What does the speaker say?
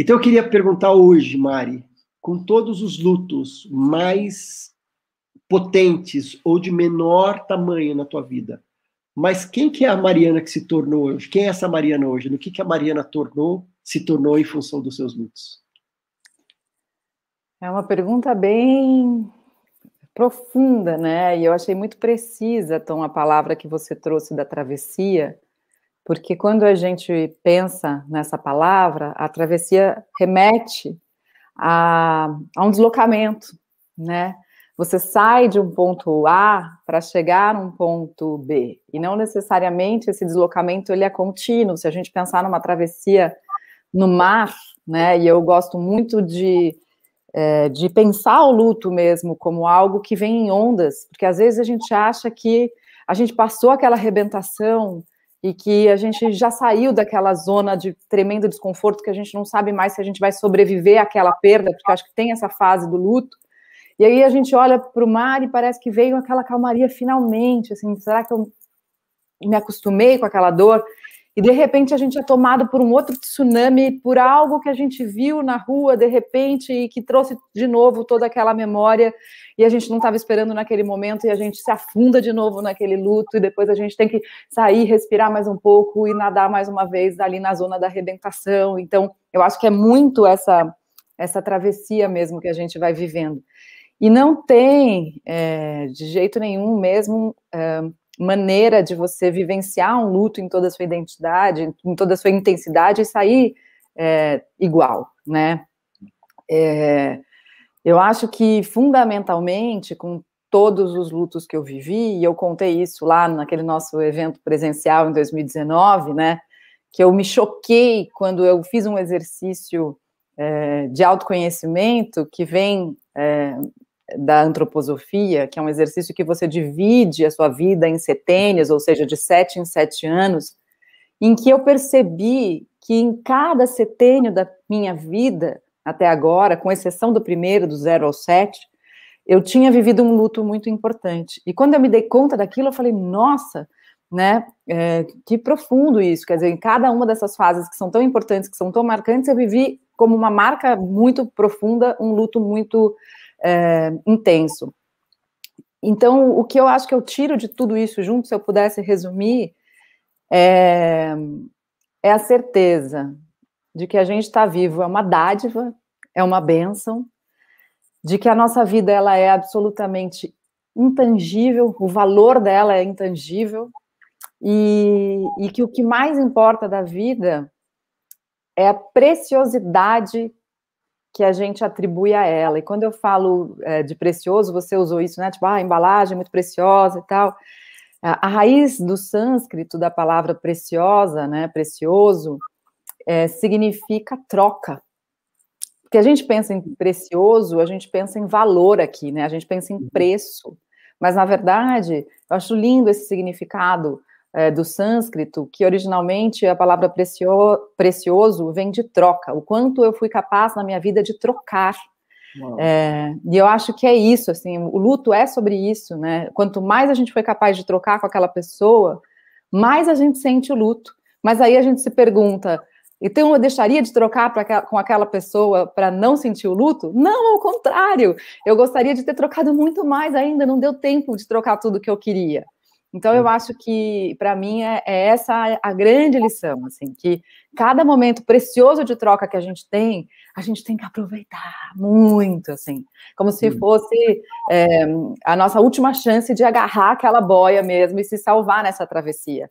Então eu queria perguntar hoje, Mari, com todos os lutos mais potentes ou de menor tamanho na tua vida, mas quem que é a Mariana que se tornou hoje? Quem é essa Mariana hoje? No que que a Mariana tornou, se tornou em função dos seus lutos? É uma pergunta bem profunda, né? E eu achei muito precisa, então, a palavra que você trouxe da travessia, porque quando a gente pensa nessa palavra, a travessia remete a, a um deslocamento, né? Você sai de um ponto A para chegar a um ponto B. E não necessariamente esse deslocamento ele é contínuo. Se a gente pensar numa travessia no mar, né? E eu gosto muito de, é, de pensar o luto mesmo como algo que vem em ondas, porque às vezes a gente acha que a gente passou aquela arrebentação, e que a gente já saiu daquela zona de tremendo desconforto que a gente não sabe mais se a gente vai sobreviver àquela perda, porque acho que tem essa fase do luto. E aí a gente olha para o mar e parece que veio aquela calmaria finalmente, assim, será que eu me acostumei com aquela dor? E de repente a gente é tomado por um outro tsunami, por algo que a gente viu na rua de repente e que trouxe de novo toda aquela memória e a gente não estava esperando naquele momento e a gente se afunda de novo naquele luto e depois a gente tem que sair, respirar mais um pouco e nadar mais uma vez ali na zona da arrebentação. Então, eu acho que é muito essa essa travessia mesmo que a gente vai vivendo. E não tem, é, de jeito nenhum mesmo, é, maneira de você vivenciar um luto em toda a sua identidade, em toda a sua intensidade e sair é, igual, né? É, eu acho que fundamentalmente com todos os lutos que eu vivi, e eu contei isso lá naquele nosso evento presencial em 2019, né? Que eu me choquei quando eu fiz um exercício é, de autoconhecimento que vem é, da antroposofia, que é um exercício que você divide a sua vida em setênios, ou seja, de sete em sete anos, em que eu percebi que em cada setênio da minha vida, até agora, com exceção do primeiro, do zero ao sete, eu tinha vivido um luto muito importante. E quando eu me dei conta daquilo, eu falei, nossa, né, é, que profundo isso. Quer dizer, em cada uma dessas fases que são tão importantes, que são tão marcantes, eu vivi como uma marca muito profunda, um luto muito é, intenso. Então, o que eu acho que eu tiro de tudo isso junto, se eu pudesse resumir, é, é a certeza de que a gente está vivo, é uma dádiva, é uma bênção, de que a nossa vida ela é absolutamente intangível, o valor dela é intangível, e, e que o que mais importa da vida é a preciosidade que a gente atribui a ela. E quando eu falo é, de precioso, você usou isso, né? Tipo, ah, embalagem muito preciosa e tal. A, a raiz do sânscrito da palavra preciosa, né? Precioso, é, significa troca. Porque a gente pensa em precioso, a gente pensa em valor aqui, né? A gente pensa em uhum. preço. Mas, na verdade, eu acho lindo esse significado, é, do sânscrito, que originalmente a palavra precio, precioso vem de troca, o quanto eu fui capaz na minha vida de trocar. É, e eu acho que é isso, assim, o luto é sobre isso, né? Quanto mais a gente foi capaz de trocar com aquela pessoa, mais a gente sente o luto. Mas aí a gente se pergunta, então eu deixaria de trocar pra, com aquela pessoa para não sentir o luto? Não, ao contrário. Eu gostaria de ter trocado muito mais ainda, não deu tempo de trocar tudo que eu queria. Então, eu uhum. acho que, para mim, é, é essa a grande lição, assim, que cada momento precioso de troca que a gente tem, a gente tem que aproveitar muito, assim, como se fosse é, a nossa última chance de agarrar aquela boia mesmo e se salvar nessa travessia.